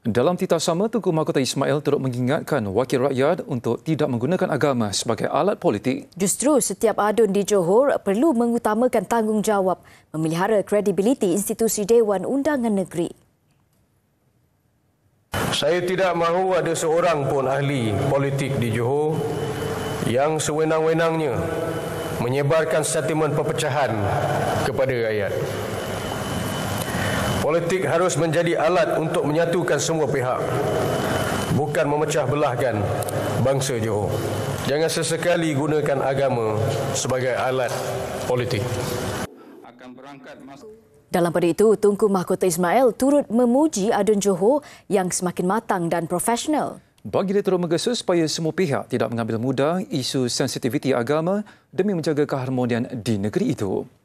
Dalam tita sama, Tunku Mahkota Ismail turut mengingatkan wakil rakyat untuk tidak menggunakan agama sebagai alat politik. Justru setiap adun di Johor perlu mengutamakan tanggungjawab memelihara kredibiliti institusi Dewan Undangan Negeri. Saya tidak mahu ada seorang pun ahli politik di Johor yang sewenang-wenangnya menyebarkan sentimen perpecahan kepada rakyat. Politik harus menjadi alat untuk menyatukan semua pihak bukan memecah belahkan bangsa Johor. Jangan sesekali gunakan agama sebagai alat politik. dalam pada itu, Tunku Mahkota Ismail turut memuji Adun Johor yang semakin matang dan profesional. Bagi dia turut menggesa supaya semua pihak tidak mengambil mudah isu sensitiviti agama demi menjaga keharmonian di negeri itu.